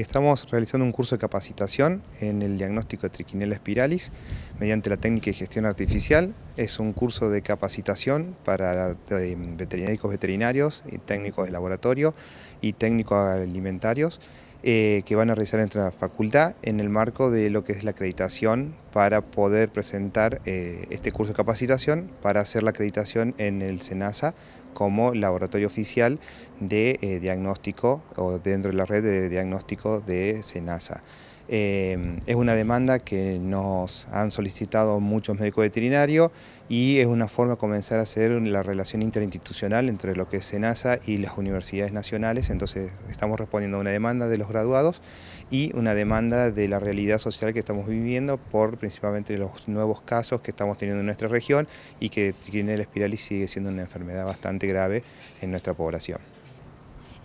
Estamos realizando un curso de capacitación en el diagnóstico de triquinela espiralis mediante la técnica de gestión artificial. Es un curso de capacitación para eh, veterinarios veterinarios, técnicos de laboratorio y técnicos alimentarios eh, que van a realizar en la facultad en el marco de lo que es la acreditación para poder presentar eh, este curso de capacitación para hacer la acreditación en el SENASA como laboratorio oficial de eh, diagnóstico o dentro de la red de diagnóstico de SENASA. Em, es una demanda que nos han solicitado muchos médicos veterinarios y es una forma de comenzar a hacer la relación interinstitucional entre lo que es SENASA y las universidades nacionales, entonces estamos respondiendo a una demanda de los graduados y una demanda de la realidad social que estamos viviendo por principalmente los nuevos casos que estamos teniendo en nuestra región y que espiral espiralis sigue siendo una enfermedad bastante grave en nuestra población.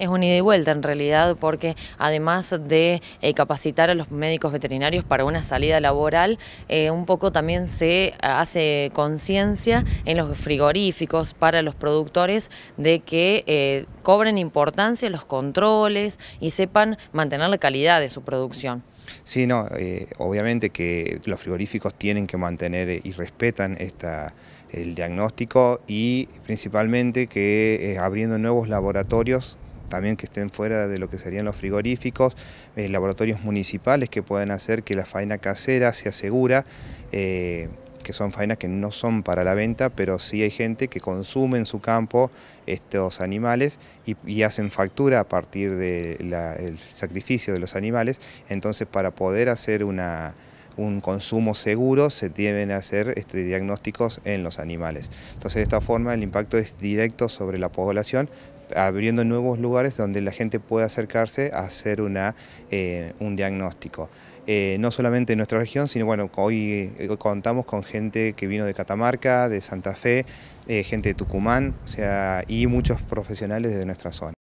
Es un ida y vuelta en realidad porque además de eh, capacitar a los médicos veterinarios para una salida laboral, eh, un poco también se hace conciencia en los frigoríficos para los productores de que eh, cobren importancia los controles y sepan mantener la calidad de su producción. Sí, no, obviamente que los frigoríficos tienen que mantener y respetan esta, el diagnóstico y principalmente que abriendo nuevos laboratorios también que estén fuera de lo que serían los frigoríficos, eh, laboratorios municipales que puedan hacer que la faena casera se asegura, eh, que son faenas que no son para la venta, pero sí hay gente que consume en su campo estos animales y, hacen factura a partir del sacrificio de los animales, entonces para poder hacer una un consumo seguro, se deben hacer este, diagnósticos en los animales. Entonces, de esta forma, el impacto es directo sobre la población, abriendo nuevos lugares donde la gente pueda acercarse a hacer una, eh, un diagnóstico. Eh, no solamente en nuestra región, sino bueno, hoy eh, contamos con gente que vino de Catamarca, de Santa Fe, gente de Tucumán, o sea, y muchos profesionales de nuestra zona.